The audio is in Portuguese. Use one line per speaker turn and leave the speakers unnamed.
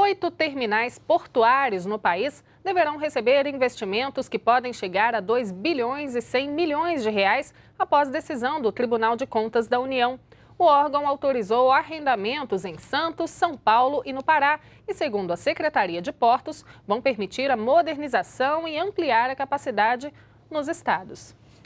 oito terminais portuários no país deverão receber investimentos que podem chegar a 2 bilhões e 100 milhões de reais após decisão do Tribunal de Contas da União. O órgão autorizou arrendamentos em Santos, São Paulo e no Pará e, segundo a Secretaria de Portos, vão permitir a modernização e ampliar a capacidade nos estados.